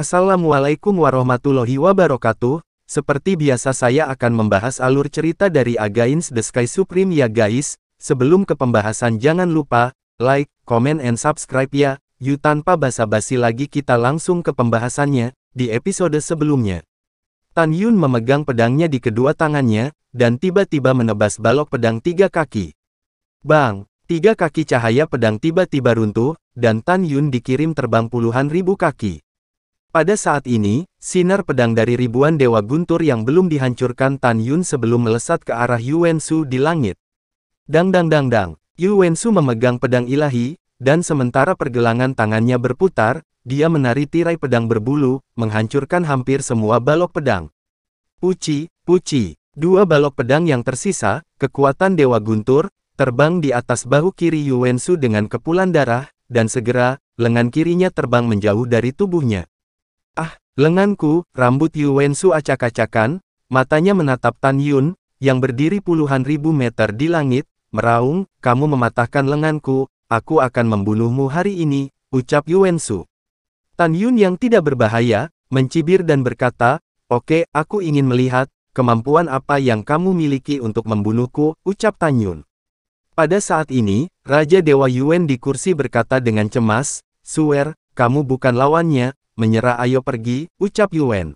Assalamualaikum warahmatullahi wabarakatuh, seperti biasa saya akan membahas alur cerita dari Agains the Sky Supreme ya guys, sebelum ke pembahasan jangan lupa, like, comment and subscribe ya, yuk tanpa basa-basi lagi kita langsung ke pembahasannya, di episode sebelumnya. Tan Yun memegang pedangnya di kedua tangannya, dan tiba-tiba menebas balok pedang tiga kaki. Bang, tiga kaki cahaya pedang tiba-tiba runtuh, dan Tan Yun dikirim terbang puluhan ribu kaki. Pada saat ini, sinar pedang dari ribuan dewa guntur yang belum dihancurkan Tan Yun sebelum melesat ke arah Yuan Su di langit. Dang dang dang dang, Yuan Su memegang pedang ilahi, dan sementara pergelangan tangannya berputar, dia menari tirai pedang berbulu, menghancurkan hampir semua balok pedang. Puci, puci, dua balok pedang yang tersisa, kekuatan dewa guntur, terbang di atas bahu kiri Yuan Su dengan kepulan darah, dan segera, lengan kirinya terbang menjauh dari tubuhnya. Ah, lenganku, rambut Yu Wensu acak-acakan, matanya menatap Tan Yun, yang berdiri puluhan ribu meter di langit, meraung, kamu mematahkan lenganku, aku akan membunuhmu hari ini, ucap Yu Wensu. Tan Yun yang tidak berbahaya, mencibir dan berkata, Oke, aku ingin melihat, kemampuan apa yang kamu miliki untuk membunuhku, ucap Tan Yun. Pada saat ini, Raja Dewa Yuen di kursi berkata dengan cemas, Su'er, kamu bukan lawannya, menyerah ayo pergi, ucap Yuan.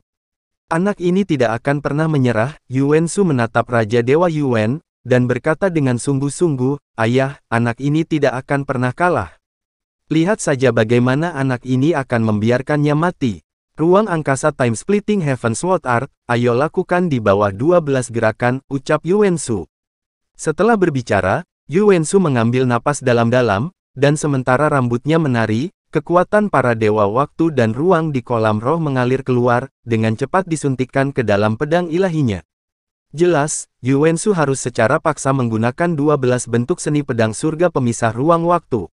Anak ini tidak akan pernah menyerah, Yuan Su menatap Raja Dewa Yuan, dan berkata dengan sungguh-sungguh, Ayah, anak ini tidak akan pernah kalah. Lihat saja bagaimana anak ini akan membiarkannya mati. Ruang angkasa Time Splitting Heaven Sword Art, ayo lakukan di bawah 12 gerakan, ucap Yuan Su. Setelah berbicara, Yuan Su mengambil napas dalam-dalam, dan sementara rambutnya menari, Kekuatan para dewa waktu dan ruang di kolam roh mengalir keluar, dengan cepat disuntikkan ke dalam pedang ilahinya. Jelas, Yuensu harus secara paksa menggunakan 12 bentuk seni pedang surga pemisah ruang waktu.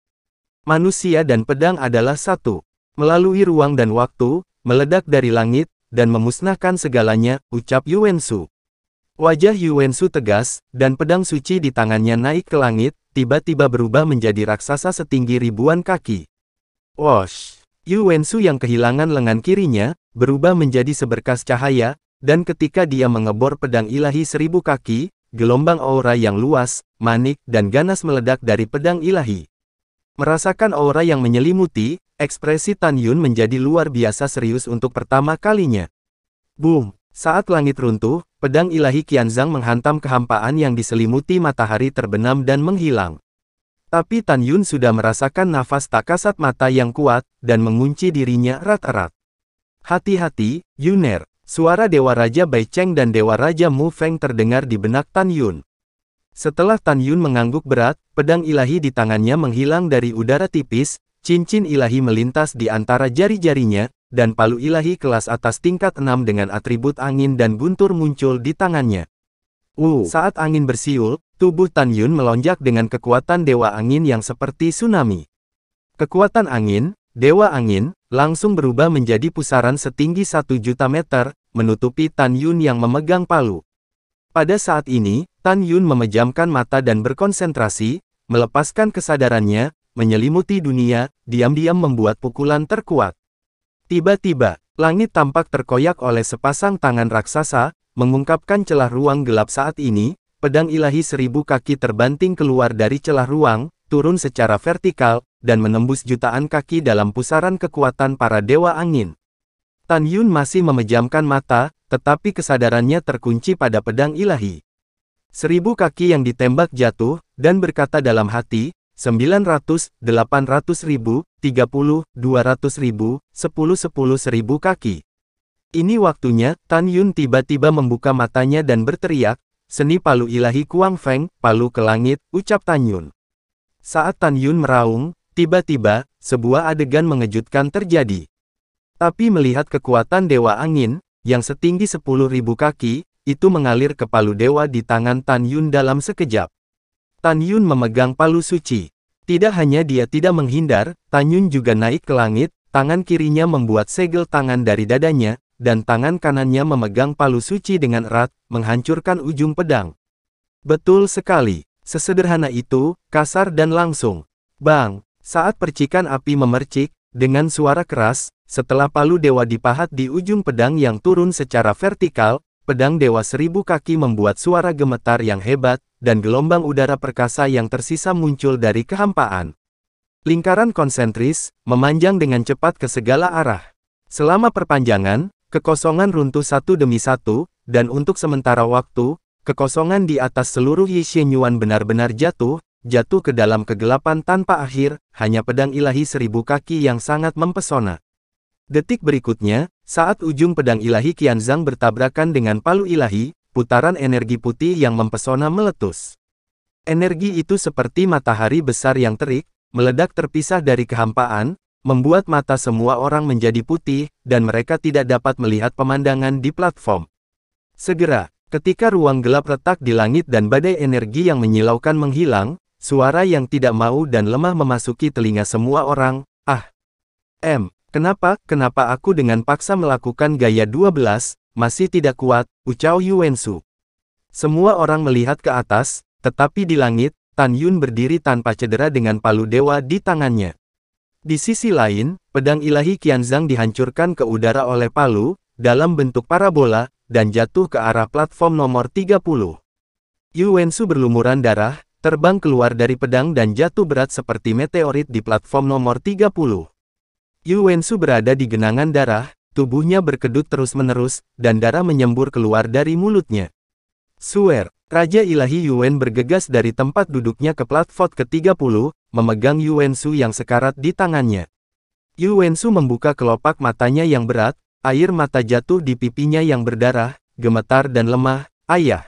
Manusia dan pedang adalah satu. Melalui ruang dan waktu, meledak dari langit, dan memusnahkan segalanya, ucap Yuensu. Wajah Yuensu tegas, dan pedang suci di tangannya naik ke langit, tiba-tiba berubah menjadi raksasa setinggi ribuan kaki. Wash! Yu Wensu yang kehilangan lengan kirinya, berubah menjadi seberkas cahaya, dan ketika dia mengebor pedang ilahi seribu kaki, gelombang aura yang luas, manik dan ganas meledak dari pedang ilahi. Merasakan aura yang menyelimuti, ekspresi Tan Yun menjadi luar biasa serius untuk pertama kalinya. Boom! Saat langit runtuh, pedang ilahi Qianzang menghantam kehampaan yang diselimuti matahari terbenam dan menghilang. Tapi Tan Yun sudah merasakan nafas tak kasat mata yang kuat, dan mengunci dirinya erat-erat. Hati-hati, Yuner. Suara Dewa Raja Bai Cheng dan Dewa Raja Mu Feng terdengar di benak Tan Yun. Setelah Tan Yun mengangguk berat, pedang ilahi di tangannya menghilang dari udara tipis, cincin ilahi melintas di antara jari-jarinya, dan palu ilahi kelas atas tingkat 6 dengan atribut angin dan guntur muncul di tangannya. Uh. Saat angin bersiul, Tubuh Tan Yun melonjak dengan kekuatan Dewa Angin yang seperti tsunami. Kekuatan angin, Dewa Angin, langsung berubah menjadi pusaran setinggi satu juta meter, menutupi Tan Yun yang memegang palu. Pada saat ini, Tan Yun memejamkan mata dan berkonsentrasi, melepaskan kesadarannya, menyelimuti dunia, diam-diam membuat pukulan terkuat. Tiba-tiba, langit tampak terkoyak oleh sepasang tangan raksasa, mengungkapkan celah ruang gelap saat ini, pedang ilahi seribu kaki terbanting keluar dari celah ruang, turun secara vertikal, dan menembus jutaan kaki dalam pusaran kekuatan para dewa angin. Tan Yun masih memejamkan mata, tetapi kesadarannya terkunci pada pedang ilahi. Seribu kaki yang ditembak jatuh, dan berkata dalam hati, 900, 800 ribu, 30, 200 ribu, 10 10 seribu kaki. Ini waktunya, Tan Yun tiba-tiba membuka matanya dan berteriak, Seni Palu Ilahi Kuang Feng, Palu ke Langit, ucap Tan Yun. Saat Tan Yun meraung, tiba-tiba, sebuah adegan mengejutkan terjadi. Tapi melihat kekuatan Dewa Angin, yang setinggi sepuluh ribu kaki, itu mengalir ke palu dewa di tangan Tan Yun dalam sekejap. Tan Yun memegang palu suci. Tidak hanya dia tidak menghindar, Tan Yun juga naik ke langit, tangan kirinya membuat segel tangan dari dadanya, dan tangan kanannya memegang palu suci dengan erat, menghancurkan ujung pedang. Betul sekali, sesederhana itu, kasar dan langsung. Bang, saat percikan api memercik, dengan suara keras, setelah palu dewa dipahat di ujung pedang yang turun secara vertikal, pedang dewa seribu kaki membuat suara gemetar yang hebat, dan gelombang udara perkasa yang tersisa muncul dari kehampaan. Lingkaran konsentris, memanjang dengan cepat ke segala arah. Selama perpanjangan, Kekosongan runtuh satu demi satu, dan untuk sementara waktu, kekosongan di atas seluruh Yishen Yuan benar-benar jatuh, jatuh ke dalam kegelapan tanpa akhir, hanya pedang ilahi seribu kaki yang sangat mempesona. Detik berikutnya, saat ujung pedang ilahi Qianzang bertabrakan dengan palu ilahi, putaran energi putih yang mempesona meletus. Energi itu seperti matahari besar yang terik, meledak terpisah dari kehampaan, membuat mata semua orang menjadi putih, dan mereka tidak dapat melihat pemandangan di platform. Segera, ketika ruang gelap retak di langit dan badai energi yang menyilaukan menghilang, suara yang tidak mau dan lemah memasuki telinga semua orang, ah. M, kenapa, kenapa aku dengan paksa melakukan gaya 12, masih tidak kuat, ucau Yuwensu. Semua orang melihat ke atas, tetapi di langit, Tan Yun berdiri tanpa cedera dengan palu dewa di tangannya. Di sisi lain, pedang ilahi Qianzang dihancurkan ke udara oleh Palu, dalam bentuk parabola, dan jatuh ke arah platform nomor 30. Yu Wensu berlumuran darah, terbang keluar dari pedang dan jatuh berat seperti meteorit di platform nomor 30. Yu Wensu berada di genangan darah, tubuhnya berkedut terus-menerus, dan darah menyembur keluar dari mulutnya. Suer, Raja Ilahi Yuan bergegas dari tempat duduknya ke platform ke-30, memegang Su yang sekarat di tangannya. Su membuka kelopak matanya yang berat, air mata jatuh di pipinya yang berdarah, gemetar dan lemah, ayah.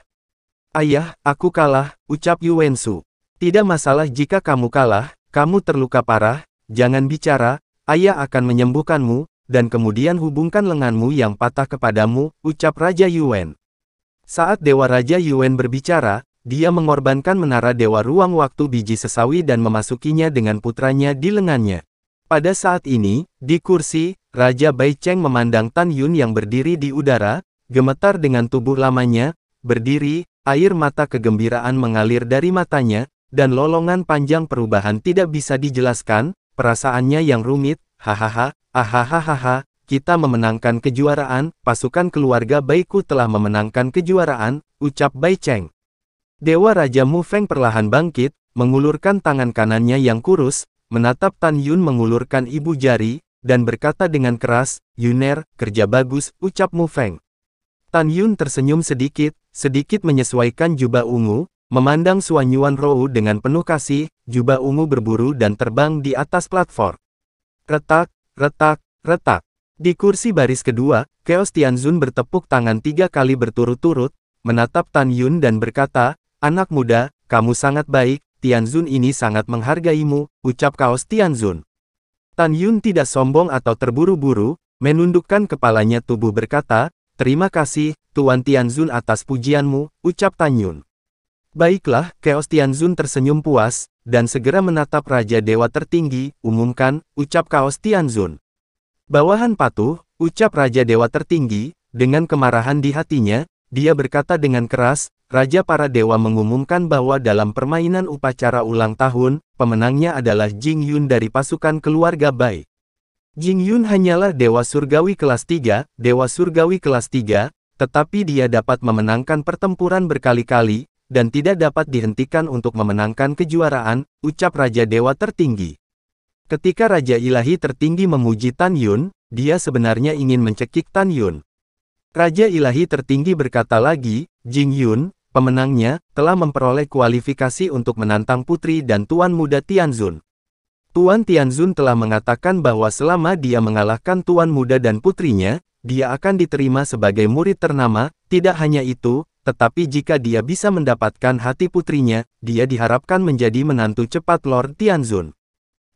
Ayah, aku kalah, ucap Su. Tidak masalah jika kamu kalah, kamu terluka parah, jangan bicara, ayah akan menyembuhkanmu, dan kemudian hubungkan lenganmu yang patah kepadamu, ucap Raja Yuen. Saat Dewa Raja Yuen berbicara, dia mengorbankan menara dewa ruang waktu biji sesawi dan memasukinya dengan putranya di lengannya. Pada saat ini, di kursi, Raja Bai Cheng memandang Tan Yun yang berdiri di udara, gemetar dengan tubuh lamanya, berdiri, air mata kegembiraan mengalir dari matanya, dan lolongan panjang perubahan tidak bisa dijelaskan, perasaannya yang rumit, hahaha, ahahaha, kita memenangkan kejuaraan, pasukan keluarga Baiku telah memenangkan kejuaraan, ucap Bai Cheng. Dewa Raja Mu Feng perlahan bangkit, mengulurkan tangan kanannya yang kurus, menatap Tan Yun mengulurkan ibu jari, dan berkata dengan keras, Yuner, kerja bagus, ucap Mu Feng. Tan Yun tersenyum sedikit, sedikit menyesuaikan jubah ungu, memandang Suan Yuan Rou dengan penuh kasih, jubah ungu berburu dan terbang di atas platform. Retak, retak, retak. Di kursi baris kedua, Chaos Tianzun bertepuk tangan tiga kali berturut-turut, menatap Tan Yun dan berkata, Anak muda, kamu sangat baik, Tianzun ini sangat menghargaimu, ucap kaos Tianzun. Tan Yun tidak sombong atau terburu-buru, menundukkan kepalanya tubuh berkata, Terima kasih, Tuan Tianzun atas pujianmu, ucap Tan Yun. Baiklah, Chaos Tianzun tersenyum puas, dan segera menatap Raja Dewa Tertinggi, umumkan, ucap Kaos Tianzun. Bawahan patuh, ucap Raja Dewa Tertinggi, dengan kemarahan di hatinya, dia berkata dengan keras, Raja para dewa mengumumkan bahwa dalam permainan upacara ulang tahun, pemenangnya adalah Jing Yun dari pasukan keluarga baik. Jing Yun hanyalah dewa surgawi kelas 3, dewa surgawi kelas 3, tetapi dia dapat memenangkan pertempuran berkali-kali, dan tidak dapat dihentikan untuk memenangkan kejuaraan, ucap Raja Dewa Tertinggi. Ketika Raja Ilahi Tertinggi memuji Tan Yun, dia sebenarnya ingin mencekik Tan Yun. Raja Ilahi tertinggi berkata lagi, Jing Yun, pemenangnya, telah memperoleh kualifikasi untuk menantang putri dan tuan muda Tianzun. Tuan Tianzun telah mengatakan bahwa selama dia mengalahkan tuan muda dan putrinya, dia akan diterima sebagai murid ternama, tidak hanya itu, tetapi jika dia bisa mendapatkan hati putrinya, dia diharapkan menjadi menantu cepat Lord Tianzun.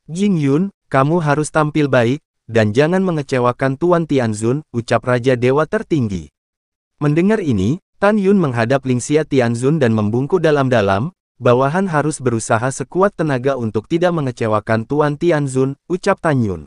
Jing Yun, kamu harus tampil baik, dan jangan mengecewakan Tuan Tianzun, ucap Raja Dewa Tertinggi. Mendengar ini, Tan Yun menghadap Lingxia Tianzun dan membungkuk dalam-dalam, bawahan harus berusaha sekuat tenaga untuk tidak mengecewakan Tuan Tianzun, ucap Tan Yun.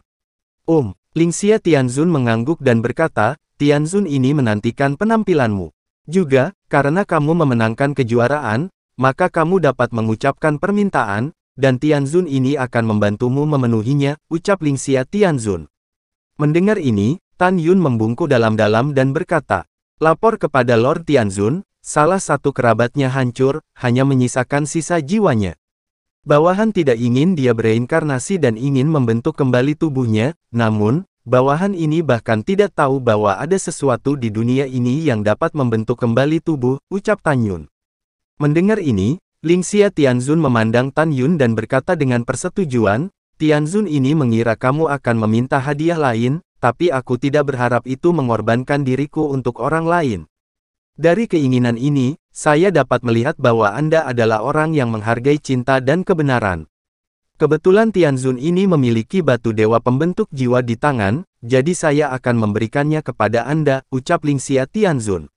Om, um, Lingxia Tianzun mengangguk dan berkata, Tianzun ini menantikan penampilanmu. Juga, karena kamu memenangkan kejuaraan, maka kamu dapat mengucapkan permintaan, dan Tianzun ini akan membantumu memenuhinya, ucap Lingxia Tianzun. Mendengar ini, Tan Yun membungkuk dalam-dalam dan berkata, lapor kepada Lord Tianzun, salah satu kerabatnya hancur, hanya menyisakan sisa jiwanya. Bawahan tidak ingin dia bereinkarnasi dan ingin membentuk kembali tubuhnya, namun, bawahan ini bahkan tidak tahu bahwa ada sesuatu di dunia ini yang dapat membentuk kembali tubuh, ucap Tan Yun. Mendengar ini, Ling Xia Tianzun memandang Tan Yun dan berkata dengan persetujuan, Tianzun ini mengira kamu akan meminta hadiah lain, tapi aku tidak berharap itu mengorbankan diriku untuk orang lain. Dari keinginan ini, saya dapat melihat bahwa Anda adalah orang yang menghargai cinta dan kebenaran. Kebetulan Tianzun ini memiliki batu dewa pembentuk jiwa di tangan, jadi saya akan memberikannya kepada Anda, ucap Xia Tianzun.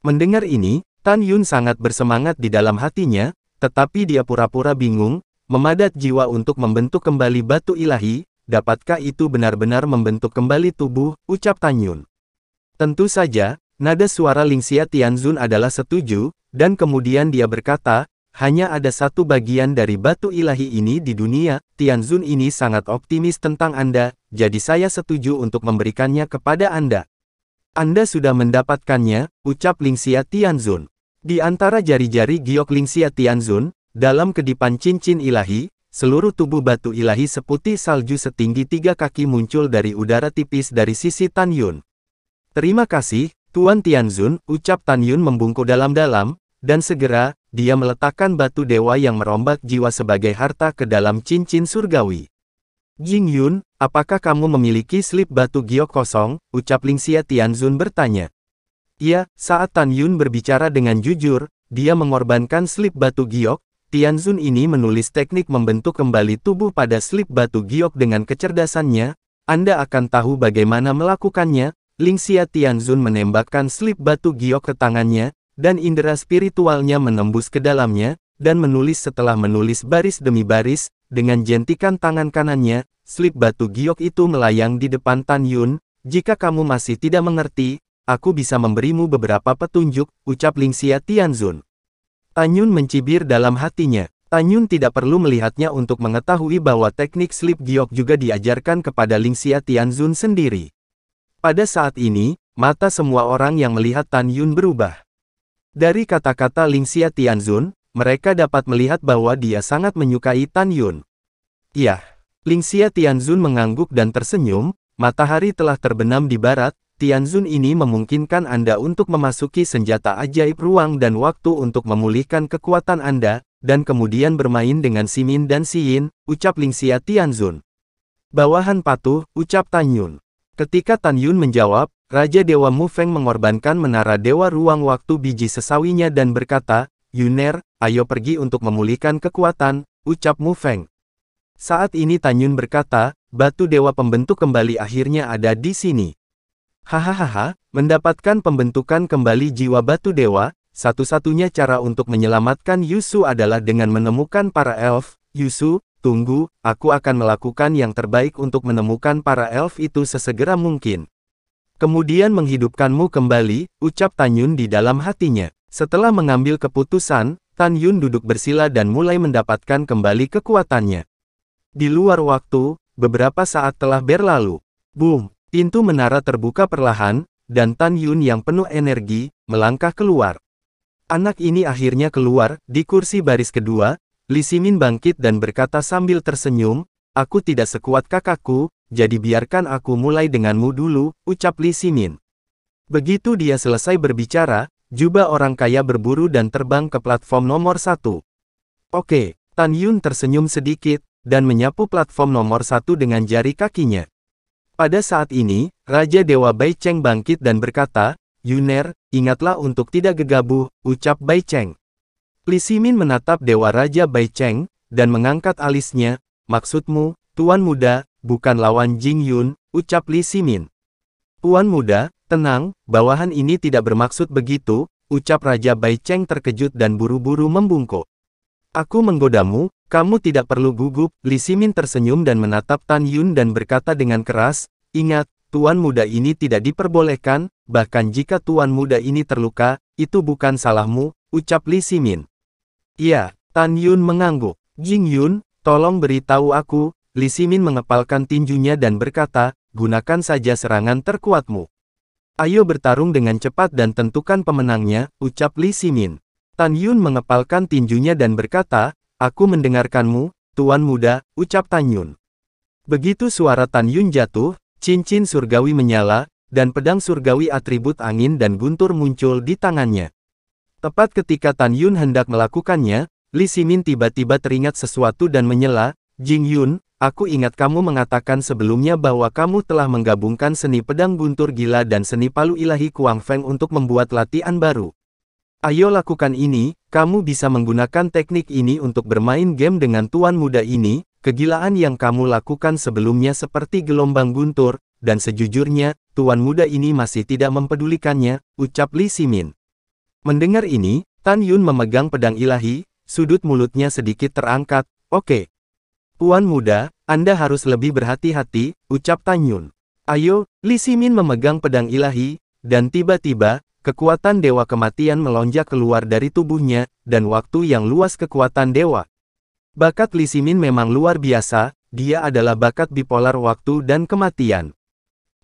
Mendengar ini, Tan Yun sangat bersemangat di dalam hatinya, tetapi dia pura-pura bingung, memadat jiwa untuk membentuk kembali batu ilahi, dapatkah itu benar-benar membentuk kembali tubuh, ucap Tan Yun. Tentu saja, nada suara Lingxia Tianzun adalah setuju, dan kemudian dia berkata, hanya ada satu bagian dari batu ilahi ini di dunia, Tianzun ini sangat optimis tentang Anda, jadi saya setuju untuk memberikannya kepada Anda. Anda sudah mendapatkannya, ucap Lingxia Tianzun. Di antara jari-jari giok Lingxia Tianzun, dalam kedipan cincin ilahi, seluruh tubuh batu ilahi seputih salju setinggi tiga kaki muncul dari udara tipis dari sisi Tan Yun. Terima kasih, Tuan Tianzun, ucap Tan Yun membungkuk dalam-dalam, dan segera, dia meletakkan batu dewa yang merombak jiwa sebagai harta ke dalam cincin surgawi. Jing Yun, apakah kamu memiliki slip batu giok kosong? ucap Lingxia Tianzun bertanya. Iya, saat Tan Yun berbicara dengan jujur, dia mengorbankan slip batu giok, Tian Zun ini menulis teknik membentuk kembali tubuh pada slip batu giok dengan kecerdasannya, Anda akan tahu bagaimana melakukannya, Ling Lingxia Zun menembakkan slip batu giok ke tangannya, dan indera spiritualnya menembus ke dalamnya, dan menulis setelah menulis baris demi baris, dengan jentikan tangan kanannya, slip batu giok itu melayang di depan Tan Yun, jika kamu masih tidak mengerti, Aku bisa memberimu beberapa petunjuk, ucap Ling Xia Tianzun. Anyun mencibir dalam hatinya. Anyun tidak perlu melihatnya untuk mengetahui bahwa teknik slip giok juga diajarkan kepada Ling Xia Tianzun sendiri. Pada saat ini, mata semua orang yang melihat Tan Yun berubah. Dari kata-kata Ling Xia Tianzun, mereka dapat melihat bahwa dia sangat menyukai Tan Yun. Yah, Xia Tianzun mengangguk dan tersenyum, matahari telah terbenam di barat, Tianzun ini memungkinkan Anda untuk memasuki senjata ajaib ruang dan waktu untuk memulihkan kekuatan Anda, dan kemudian bermain dengan Simin dan Siyin, ucap Lingxia Tianzun. Bawahan patuh, ucap Tan Yun. Ketika Tan Yun menjawab, Raja Dewa Mu Feng mengorbankan menara Dewa Ruang Waktu biji sesawinya dan berkata, Yuner, ayo pergi untuk memulihkan kekuatan, ucap Mu Feng. Saat ini Tan Yun berkata, batu dewa pembentuk kembali akhirnya ada di sini. Hahaha, mendapatkan pembentukan kembali jiwa batu dewa, satu-satunya cara untuk menyelamatkan Yusu adalah dengan menemukan para elf. Yusu, tunggu, aku akan melakukan yang terbaik untuk menemukan para elf itu sesegera mungkin. Kemudian menghidupkanmu kembali, ucap Tanyun di dalam hatinya. Setelah mengambil keputusan, Tan Yun duduk bersila dan mulai mendapatkan kembali kekuatannya. Di luar waktu, beberapa saat telah berlalu. Boom! Pintu menara terbuka perlahan, dan Tan Yun yang penuh energi, melangkah keluar. Anak ini akhirnya keluar, di kursi baris kedua, Li Simin bangkit dan berkata sambil tersenyum, Aku tidak sekuat kakakku, jadi biarkan aku mulai denganmu dulu, ucap Li Simin. Begitu dia selesai berbicara, jubah orang kaya berburu dan terbang ke platform nomor satu. Oke, Tan Yun tersenyum sedikit, dan menyapu platform nomor satu dengan jari kakinya. Pada saat ini, Raja Dewa Bai Cheng bangkit dan berkata, Yuner, ingatlah untuk tidak gegabah, ucap Bai Cheng. Li Simin menatap Dewa Raja Bai Cheng, dan mengangkat alisnya, maksudmu, Tuan Muda, bukan lawan Jing Yun, ucap Li Simin. Tuan Muda, tenang, bawahan ini tidak bermaksud begitu, ucap Raja Bai Cheng terkejut dan buru-buru membungkuk. Aku menggodamu, kamu tidak perlu gugup, Li Simin tersenyum dan menatap Tan Yun dan berkata dengan keras, ingat, tuan muda ini tidak diperbolehkan, bahkan jika tuan muda ini terluka, itu bukan salahmu, ucap Li Simin. Iya, Tan Yun mengangguk. Jing Yun, tolong beritahu aku, Li Simin mengepalkan tinjunya dan berkata, gunakan saja serangan terkuatmu. Ayo bertarung dengan cepat dan tentukan pemenangnya, ucap Li Simin. Tan Yun mengepalkan tinjunya dan berkata, Aku mendengarkanmu, Tuan Muda, ucap Tan Yun. Begitu suara Tan Yun jatuh, cincin surgawi menyala, dan pedang surgawi atribut angin dan guntur muncul di tangannya. Tepat ketika Tan Yun hendak melakukannya, Li Simin tiba-tiba teringat sesuatu dan menyela, Jing Yun, aku ingat kamu mengatakan sebelumnya bahwa kamu telah menggabungkan seni pedang guntur gila dan seni palu ilahi Kuang Feng untuk membuat latihan baru. Ayo lakukan ini, kamu bisa menggunakan teknik ini untuk bermain game dengan tuan muda ini, kegilaan yang kamu lakukan sebelumnya seperti gelombang guntur, dan sejujurnya, tuan muda ini masih tidak mempedulikannya, ucap Li Simin. Mendengar ini, Tan Yun memegang pedang ilahi, sudut mulutnya sedikit terangkat, oke. Okay. Tuan muda, Anda harus lebih berhati-hati, ucap Tan Yun. Ayo, Li Simin memegang pedang ilahi, dan tiba-tiba, Kekuatan Dewa Kematian melonjak keluar dari tubuhnya, dan waktu yang luas kekuatan Dewa. Bakat Li memang luar biasa, dia adalah bakat bipolar waktu dan kematian.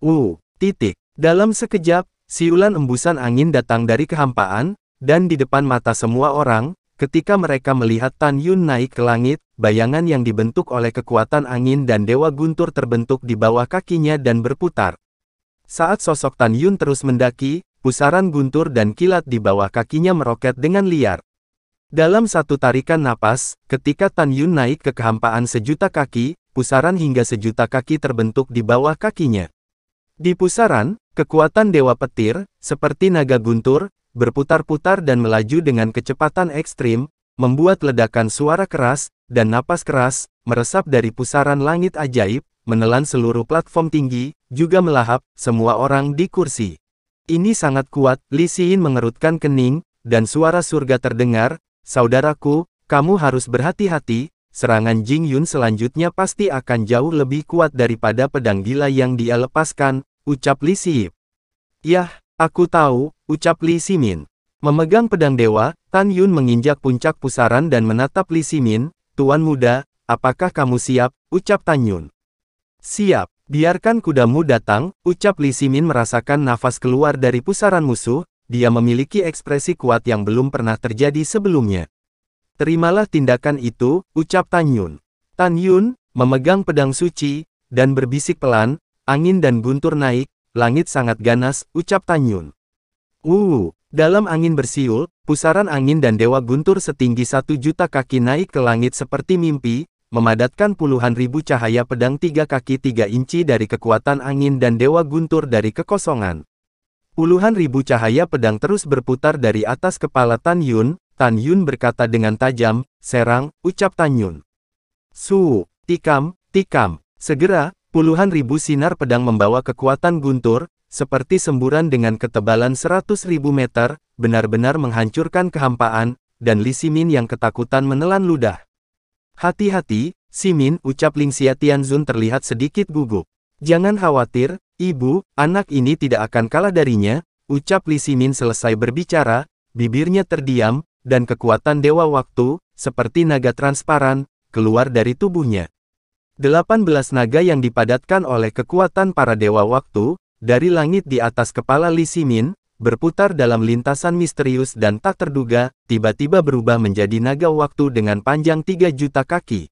Uh, titik. Dalam sekejap, siulan embusan angin datang dari kehampaan, dan di depan mata semua orang, ketika mereka melihat Tan Yun naik ke langit, bayangan yang dibentuk oleh kekuatan angin dan Dewa Guntur terbentuk di bawah kakinya dan berputar. Saat sosok Tan Yun terus mendaki, pusaran guntur dan kilat di bawah kakinya meroket dengan liar. Dalam satu tarikan napas, ketika Tan Yun naik ke kehampaan sejuta kaki, pusaran hingga sejuta kaki terbentuk di bawah kakinya. Di pusaran, kekuatan Dewa Petir, seperti naga guntur, berputar-putar dan melaju dengan kecepatan ekstrim, membuat ledakan suara keras, dan napas keras, meresap dari pusaran langit ajaib, menelan seluruh platform tinggi, juga melahap semua orang di kursi. Ini sangat kuat, Lisiin mengerutkan kening, dan suara surga terdengar, Saudaraku, kamu harus berhati-hati, serangan Jing Yun selanjutnya pasti akan jauh lebih kuat daripada pedang gila yang dia lepaskan, ucap Li Siip. Yah, aku tahu, ucap Li Simin. Memegang pedang dewa, Tan Yun menginjak puncak pusaran dan menatap Li Simin, Tuan muda, apakah kamu siap, ucap Tan Yun. Siap. Biarkan kudamu datang, ucap Li Simin merasakan nafas keluar dari pusaran musuh, dia memiliki ekspresi kuat yang belum pernah terjadi sebelumnya. Terimalah tindakan itu, ucap Tan Yun. Tan Yun, memegang pedang suci, dan berbisik pelan, angin dan guntur naik, langit sangat ganas, ucap Tan Yun. Uh, dalam angin bersiul, pusaran angin dan dewa guntur setinggi satu juta kaki naik ke langit seperti mimpi, memadatkan puluhan ribu cahaya pedang tiga kaki tiga inci dari kekuatan angin dan dewa guntur dari kekosongan. Puluhan ribu cahaya pedang terus berputar dari atas kepala Tan Yun, Tan Yun berkata dengan tajam, serang, ucap Tan Yun. Su, tikam, tikam. Segera, puluhan ribu sinar pedang membawa kekuatan guntur, seperti semburan dengan ketebalan seratus ribu meter, benar-benar menghancurkan kehampaan, dan Lisimin yang ketakutan menelan ludah. Hati-hati, Simin, ucap Xia Tianzun terlihat sedikit gugup. Jangan khawatir, ibu, anak ini tidak akan kalah darinya, ucap Li Simin selesai berbicara, bibirnya terdiam, dan kekuatan dewa waktu, seperti naga transparan, keluar dari tubuhnya. 18 naga yang dipadatkan oleh kekuatan para dewa waktu, dari langit di atas kepala Li Simin, berputar dalam lintasan misterius dan tak terduga, tiba-tiba berubah menjadi naga waktu dengan panjang 3 juta kaki.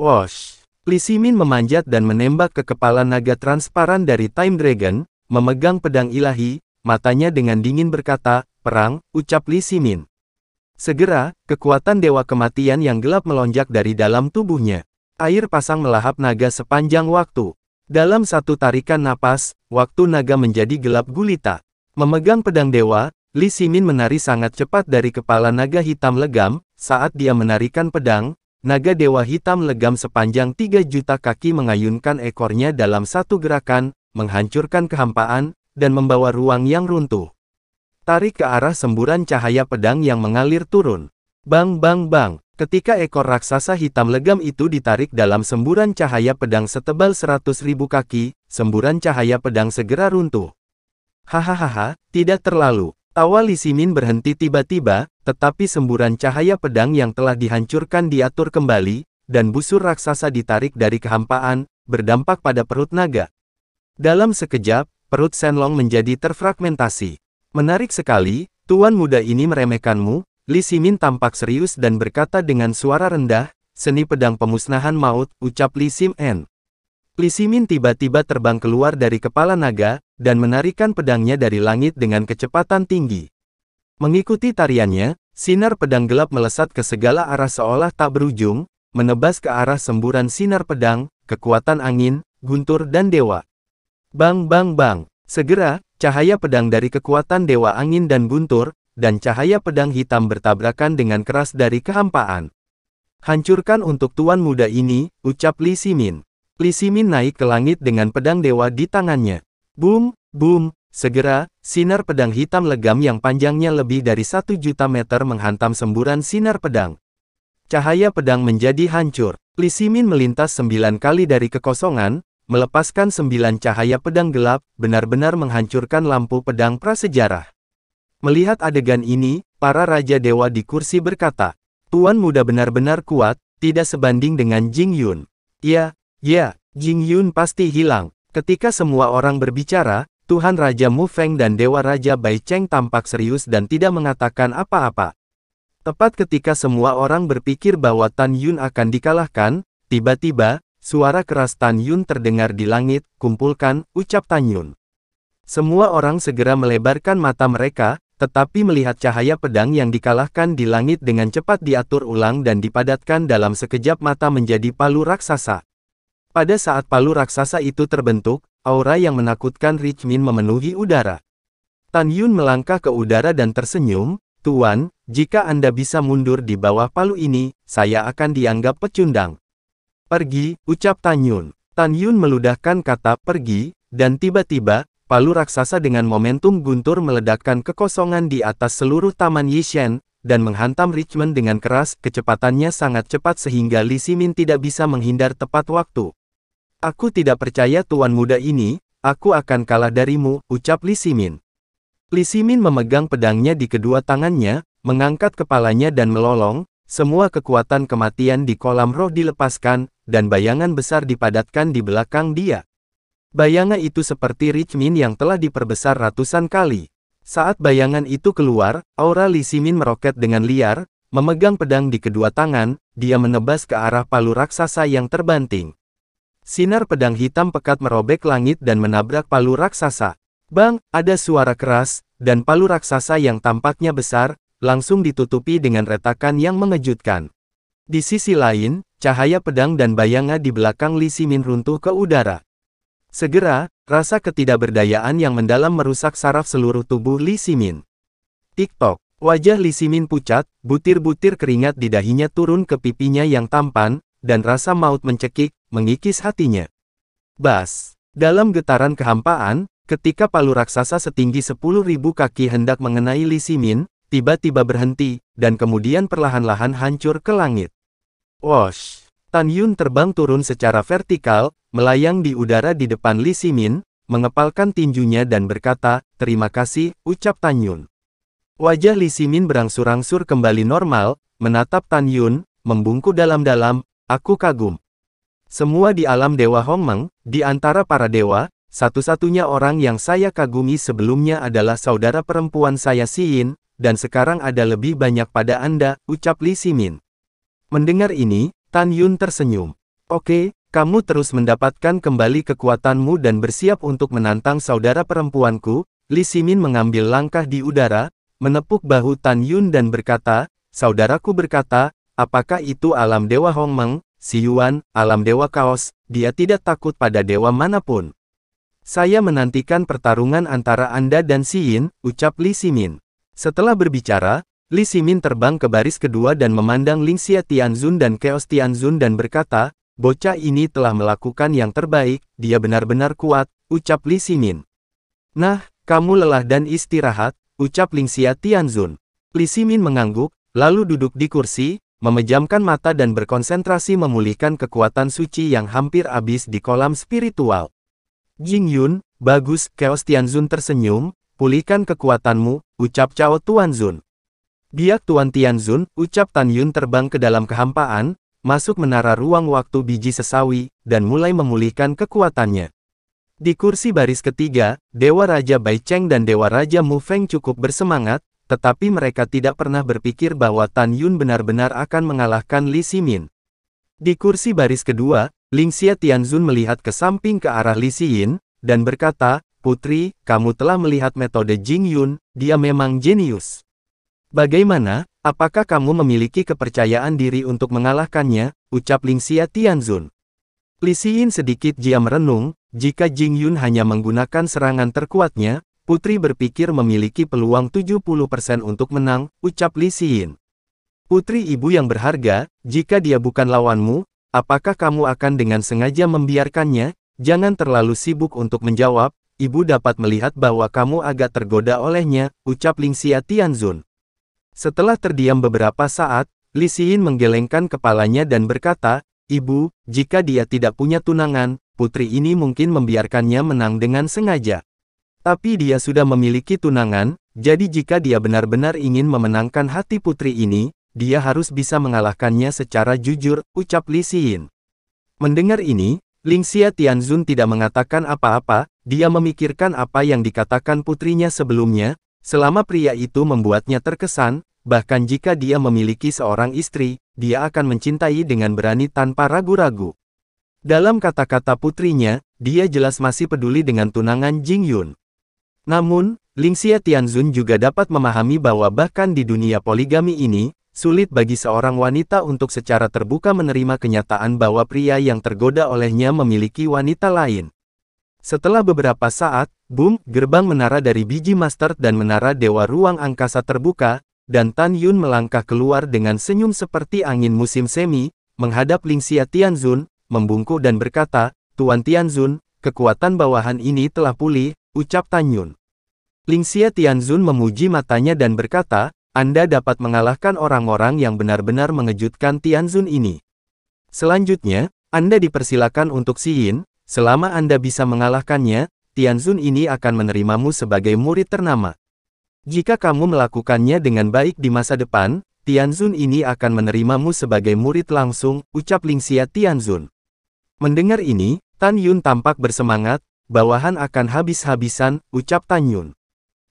Wash! Lisimin memanjat dan menembak ke kepala naga transparan dari Time Dragon, memegang pedang ilahi, matanya dengan dingin berkata, perang, ucap Lisimin. Segera, kekuatan dewa kematian yang gelap melonjak dari dalam tubuhnya. Air pasang melahap naga sepanjang waktu. Dalam satu tarikan napas, waktu naga menjadi gelap gulita. Memegang pedang dewa, Li Simin menari sangat cepat dari kepala naga hitam legam, saat dia menarikan pedang, naga dewa hitam legam sepanjang 3 juta kaki mengayunkan ekornya dalam satu gerakan, menghancurkan kehampaan, dan membawa ruang yang runtuh. Tarik ke arah semburan cahaya pedang yang mengalir turun. Bang bang bang, ketika ekor raksasa hitam legam itu ditarik dalam semburan cahaya pedang setebal 100 ribu kaki, semburan cahaya pedang segera runtuh. Hahaha, tidak terlalu. Tawa Li Simin berhenti tiba-tiba, tetapi semburan cahaya pedang yang telah dihancurkan diatur kembali, dan busur raksasa ditarik dari kehampaan, berdampak pada perut naga. Dalam sekejap, perut Senlong menjadi terfragmentasi. Menarik sekali, tuan muda ini meremehkanmu, Li Simin tampak serius dan berkata dengan suara rendah, seni pedang pemusnahan maut, ucap Li Simen. Lisimin tiba-tiba terbang keluar dari kepala naga, dan menarikan pedangnya dari langit dengan kecepatan tinggi. Mengikuti tariannya, sinar pedang gelap melesat ke segala arah seolah tak berujung, menebas ke arah semburan sinar pedang, kekuatan angin, guntur dan dewa. Bang bang bang, segera, cahaya pedang dari kekuatan dewa angin dan guntur, dan cahaya pedang hitam bertabrakan dengan keras dari kehampaan. Hancurkan untuk tuan muda ini, ucap Lisimin. Lisimin naik ke langit dengan pedang dewa di tangannya. Boom, boom, segera, sinar pedang hitam legam yang panjangnya lebih dari satu juta meter menghantam semburan sinar pedang. Cahaya pedang menjadi hancur. Lisimin melintas sembilan kali dari kekosongan, melepaskan sembilan cahaya pedang gelap, benar-benar menghancurkan lampu pedang prasejarah. Melihat adegan ini, para Raja Dewa di kursi berkata, Tuan muda benar-benar kuat, tidak sebanding dengan Jing Yun. Ya, Ya, Jing Yun pasti hilang. Ketika semua orang berbicara, Tuhan Raja Mu Feng dan Dewa Raja Bai Cheng tampak serius dan tidak mengatakan apa-apa. Tepat ketika semua orang berpikir bahwa Tan Yun akan dikalahkan, tiba-tiba, suara keras Tan Yun terdengar di langit, kumpulkan, ucap Tan Yun. Semua orang segera melebarkan mata mereka, tetapi melihat cahaya pedang yang dikalahkan di langit dengan cepat diatur ulang dan dipadatkan dalam sekejap mata menjadi palu raksasa. Pada saat palu raksasa itu terbentuk, aura yang menakutkan Richmin memenuhi udara. Tan Yun melangkah ke udara dan tersenyum, Tuan, jika Anda bisa mundur di bawah palu ini, saya akan dianggap pecundang. Pergi, ucap Tan Yun. Tan Yun meludahkan kata pergi, dan tiba-tiba, palu raksasa dengan momentum guntur meledakkan kekosongan di atas seluruh taman Yishen, dan menghantam Richmond dengan keras, kecepatannya sangat cepat sehingga Li Simin tidak bisa menghindar tepat waktu. Aku tidak percaya tuan muda ini, aku akan kalah darimu, ucap Li Simin. Li Simin memegang pedangnya di kedua tangannya, mengangkat kepalanya dan melolong, semua kekuatan kematian di kolam roh dilepaskan, dan bayangan besar dipadatkan di belakang dia. Bayangan itu seperti Richmin yang telah diperbesar ratusan kali. Saat bayangan itu keluar, aura Li Simin meroket dengan liar, memegang pedang di kedua tangan, dia menebas ke arah palu raksasa yang terbanting. Sinar pedang hitam pekat merobek langit dan menabrak palu raksasa. Bang, ada suara keras, dan palu raksasa yang tampaknya besar, langsung ditutupi dengan retakan yang mengejutkan. Di sisi lain, cahaya pedang dan bayangnya di belakang Li Simin runtuh ke udara. Segera, rasa ketidakberdayaan yang mendalam merusak saraf seluruh tubuh Li Simin. Tiktok, wajah Li Simin pucat, butir-butir keringat di dahinya turun ke pipinya yang tampan, dan rasa maut mencekik, mengikis hatinya. Bas! Dalam getaran kehampaan, ketika palu raksasa setinggi 10.000 kaki hendak mengenai Li Simin, tiba-tiba berhenti, dan kemudian perlahan-lahan hancur ke langit. Wash! Tan Yun terbang turun secara vertikal, melayang di udara di depan Li Simin, mengepalkan tinjunya dan berkata, terima kasih, ucap Tan Yun. Wajah Li Simin berangsur-angsur kembali normal, menatap Tan Yun, membungkuk dalam-dalam, Aku kagum. Semua di alam Dewa Hongmeng, di antara para dewa, satu-satunya orang yang saya kagumi sebelumnya adalah saudara perempuan saya Siin, dan sekarang ada lebih banyak pada Anda, ucap Li Simin. Mendengar ini, Tan Yun tersenyum. Oke, kamu terus mendapatkan kembali kekuatanmu dan bersiap untuk menantang saudara perempuanku, Li Simin mengambil langkah di udara, menepuk bahu Tan Yun dan berkata, Saudaraku berkata, Apakah itu alam Dewa Hong Meng, Si Yuan, alam Dewa Kaos, dia tidak takut pada dewa manapun. Saya menantikan pertarungan antara Anda dan Si Yin. ucap Li Simin. Setelah berbicara, Li Simin terbang ke baris kedua dan memandang Ling Xia Tianzun dan Chaos Tianzun dan berkata, Bocah ini telah melakukan yang terbaik, dia benar-benar kuat, ucap Li Simin. Nah, kamu lelah dan istirahat, ucap Ling Xia Tianzun. Li Simin mengangguk, lalu duduk di kursi, memejamkan mata dan berkonsentrasi memulihkan kekuatan suci yang hampir habis di kolam spiritual. Jing Yun, bagus, Chaos Tianzun tersenyum, pulihkan kekuatanmu, ucap Cao Tuanzun. Biak Tuan Tianzun, ucap Tan Yun terbang ke dalam kehampaan, masuk menara ruang waktu biji sesawi, dan mulai memulihkan kekuatannya. Di kursi baris ketiga, Dewa Raja Bai Cheng dan Dewa Raja Mu Feng cukup bersemangat, tetapi mereka tidak pernah berpikir bahwa Tan Yun benar-benar akan mengalahkan Li Simin. Di kursi baris kedua, Ling Xia Tianzun melihat ke samping ke arah Li Xin dan berkata, Putri, kamu telah melihat metode Jing Yun, dia memang jenius. Bagaimana, apakah kamu memiliki kepercayaan diri untuk mengalahkannya, ucap Ling Xia Tianzun. Li Xin sedikit dia merenung, jika Jing Yun hanya menggunakan serangan terkuatnya, Putri berpikir memiliki peluang 70% untuk menang, ucap Li Xin. Putri ibu yang berharga, jika dia bukan lawanmu, apakah kamu akan dengan sengaja membiarkannya? Jangan terlalu sibuk untuk menjawab, ibu dapat melihat bahwa kamu agak tergoda olehnya, ucap Ling Xia Tianzun. Setelah terdiam beberapa saat, Li Xin menggelengkan kepalanya dan berkata, Ibu, jika dia tidak punya tunangan, putri ini mungkin membiarkannya menang dengan sengaja. Tapi dia sudah memiliki tunangan, jadi jika dia benar-benar ingin memenangkan hati putri ini, dia harus bisa mengalahkannya secara jujur, ucap Li Xin. Mendengar ini, Ling Xia Tianzun tidak mengatakan apa-apa, dia memikirkan apa yang dikatakan putrinya sebelumnya, selama pria itu membuatnya terkesan, bahkan jika dia memiliki seorang istri, dia akan mencintai dengan berani tanpa ragu-ragu. Dalam kata-kata putrinya, dia jelas masih peduli dengan tunangan Jing Yun. Namun, Ling Xia Tianzun juga dapat memahami bahwa bahkan di dunia poligami ini, sulit bagi seorang wanita untuk secara terbuka menerima kenyataan bahwa pria yang tergoda olehnya memiliki wanita lain. Setelah beberapa saat, boom, gerbang menara dari biji master dan menara dewa ruang angkasa terbuka, dan Tan Yun melangkah keluar dengan senyum seperti angin musim semi, menghadap Ling Xia Tianzun, membungkuk dan berkata, Tuan Tianzun, kekuatan bawahan ini telah pulih, ucap Tan Yun. Lingxia Tianzun memuji matanya dan berkata, Anda dapat mengalahkan orang-orang yang benar-benar mengejutkan Tianzun ini. Selanjutnya, Anda dipersilakan untuk Yin, selama Anda bisa mengalahkannya, Tianzun ini akan menerimamu sebagai murid ternama. Jika kamu melakukannya dengan baik di masa depan, Tianzun ini akan menerimamu sebagai murid langsung, ucap Xia Tianzun. Mendengar ini, Tan Yun tampak bersemangat, bawahan akan habis-habisan, ucap Tan Yun.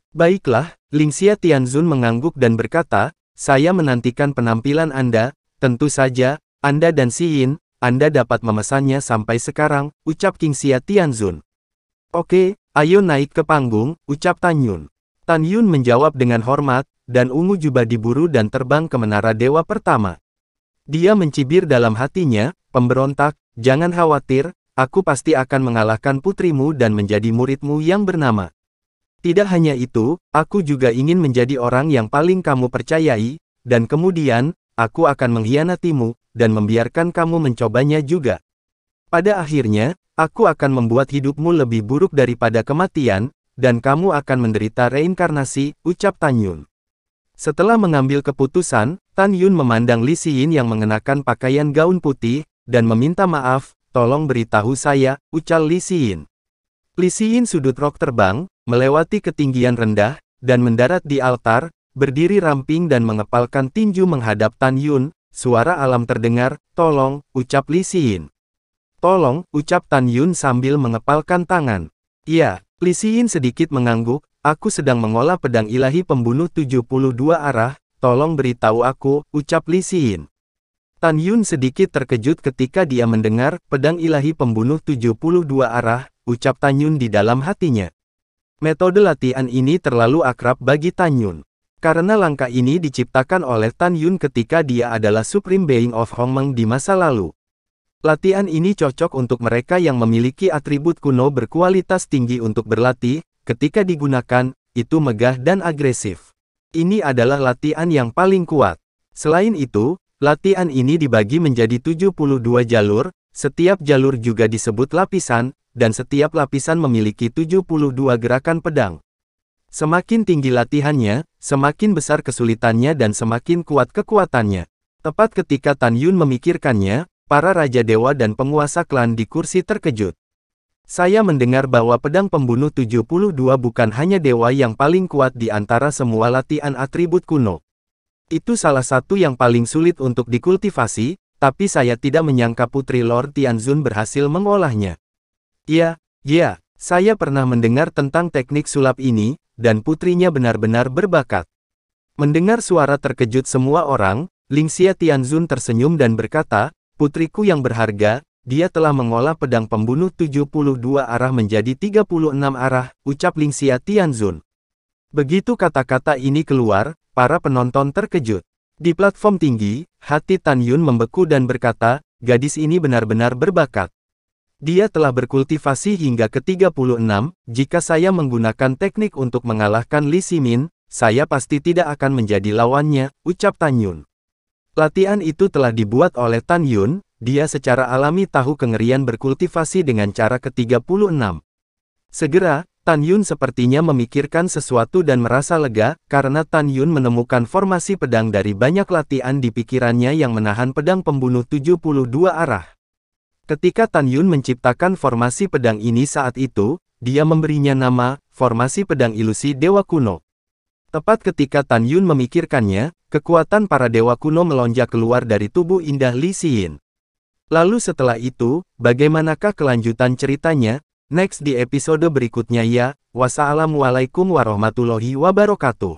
Baiklah, Ling Xia Tianzun mengangguk dan berkata, saya menantikan penampilan Anda, tentu saja, Anda dan Si Yin, Anda dapat memesannya sampai sekarang, ucap King Xia Tianzun. Oke, ayo naik ke panggung, ucap Tan Yun. Tan Yun menjawab dengan hormat, dan ungu jubah diburu dan terbang ke menara dewa pertama. Dia mencibir dalam hatinya, pemberontak, jangan khawatir, aku pasti akan mengalahkan putrimu dan menjadi muridmu yang bernama. Tidak hanya itu, aku juga ingin menjadi orang yang paling kamu percayai, dan kemudian, aku akan mengkhianatimu, dan membiarkan kamu mencobanya juga. Pada akhirnya, aku akan membuat hidupmu lebih buruk daripada kematian, dan kamu akan menderita reinkarnasi, ucap Tan Yun. Setelah mengambil keputusan, Tan Yun memandang Li Xin yang mengenakan pakaian gaun putih, dan meminta maaf, tolong beritahu saya, ucap Li Xin. Lisiin sudut rok terbang, melewati ketinggian rendah, dan mendarat di altar, berdiri ramping dan mengepalkan tinju menghadap Tan Yun, suara alam terdengar, tolong, ucap Lisiin. Tolong, ucap Tan Yun sambil mengepalkan tangan. Iya, Lisiin sedikit mengangguk, aku sedang mengolah pedang ilahi pembunuh 72 arah, tolong beritahu aku, ucap Lisiin. Tan Yun sedikit terkejut ketika dia mendengar pedang ilahi pembunuh 72 arah, ucap Tanyun di dalam hatinya. Metode latihan ini terlalu akrab bagi Tanyun. Karena langkah ini diciptakan oleh Tan ketika dia adalah Supreme Being of Hongmeng di masa lalu. Latihan ini cocok untuk mereka yang memiliki atribut kuno berkualitas tinggi untuk berlatih, ketika digunakan, itu megah dan agresif. Ini adalah latihan yang paling kuat. Selain itu, latihan ini dibagi menjadi 72 jalur, setiap jalur juga disebut lapisan, dan setiap lapisan memiliki 72 gerakan pedang. Semakin tinggi latihannya, semakin besar kesulitannya dan semakin kuat kekuatannya. Tepat ketika Tan Yun memikirkannya, para Raja Dewa dan penguasa klan di kursi terkejut. Saya mendengar bahwa pedang pembunuh 72 bukan hanya dewa yang paling kuat di antara semua latihan atribut kuno. Itu salah satu yang paling sulit untuk dikultivasi, tapi saya tidak menyangka Putri Lord Tianzun berhasil mengolahnya. Iya, iya, saya pernah mendengar tentang teknik sulap ini, dan putrinya benar-benar berbakat. Mendengar suara terkejut semua orang, Ling Xia Tianzun tersenyum dan berkata, Putriku yang berharga, dia telah mengolah pedang pembunuh 72 arah menjadi 36 arah, ucap Ling Xia Tianzun. Begitu kata-kata ini keluar, para penonton terkejut. Di platform tinggi, hati Tan Yun membeku dan berkata, gadis ini benar-benar berbakat. Dia telah berkultivasi hingga ke-36, jika saya menggunakan teknik untuk mengalahkan Li Simin, saya pasti tidak akan menjadi lawannya, ucap Tan Yun. Latihan itu telah dibuat oleh Tan Yun, dia secara alami tahu kengerian berkultivasi dengan cara ke-36. Segera, Tan Yun sepertinya memikirkan sesuatu dan merasa lega, karena Tan Yun menemukan formasi pedang dari banyak latihan di pikirannya yang menahan pedang pembunuh 72 arah. Ketika Tan Yun menciptakan formasi pedang ini saat itu, dia memberinya nama, Formasi Pedang Ilusi Dewa Kuno. Tepat ketika Tan Yun memikirkannya, kekuatan para Dewa Kuno melonjak keluar dari tubuh indah Li Xin. Lalu setelah itu, bagaimanakah kelanjutan ceritanya, Next di episode berikutnya ya, wassalamualaikum warahmatullahi wabarakatuh.